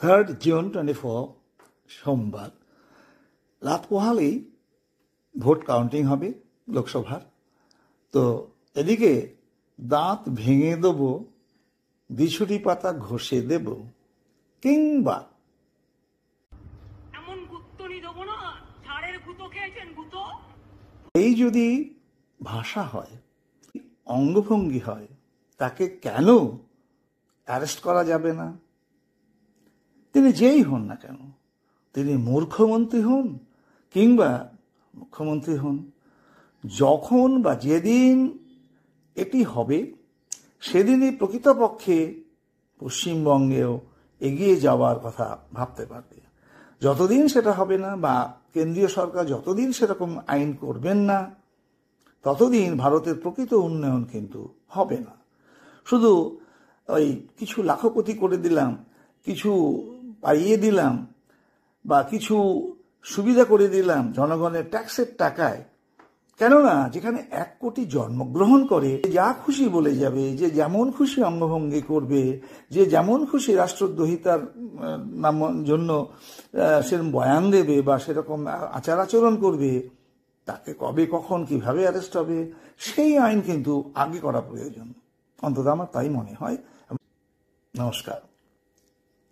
third June twenty four সোমবার রাত পোহালেই vote counting হবে লোকসভার তো এদিকে দাঁত ভেঙে দেব দিছুরি পাতা ঘষে দেব কিংবা এই যদি ভাষা হয় অঙ্গভঙ্গি হয় তাকে কেন অ্যারেস্ট করা যাবে না তিনি যেই হন না কেন তিনি মূর্খমন্ত্রী হন কিংবা মুখ্যমন্ত্রী হন যখন বা যেদিন এটি হবে সেদিনই প্রকৃতপক্ষে পশ্চিমবঙ্গেও এগিয়ে যাওয়ার কথা ভাবতে পারবে যতদিন সেটা হবে না বা কেন্দ্রীয় সরকার যতদিন সেরকম আইন করবেন না ততদিন ভারতের প্রকৃত উন্নয়ন কিন্তু হবে না শুধু ওই কিছু লাখপতি করে দিলাম কিছু পাইয়ে দিলাম বা কিছু সুবিধা করে দিলাম জনগণের ট্যাক্সের টাকায় কেননা যেখানে এক কোটি জন্মগ্রহণ করে যা খুশি বলে যাবে যে যেমন খুশি অঙ্গভঙ্গি করবে যে যেমন খুশি রাষ্ট্রদ্রোহিতার নাম জন্য সেরকম বয়ান দেবে বা সেরকম আচার আচরণ করবে তাকে কবে কখন কিভাবে অ্যারেস্ট হবে সেই আইন কিন্তু আগে করা প্রয়োজন অন্তত আমার তাই মনে হয় নমস্কার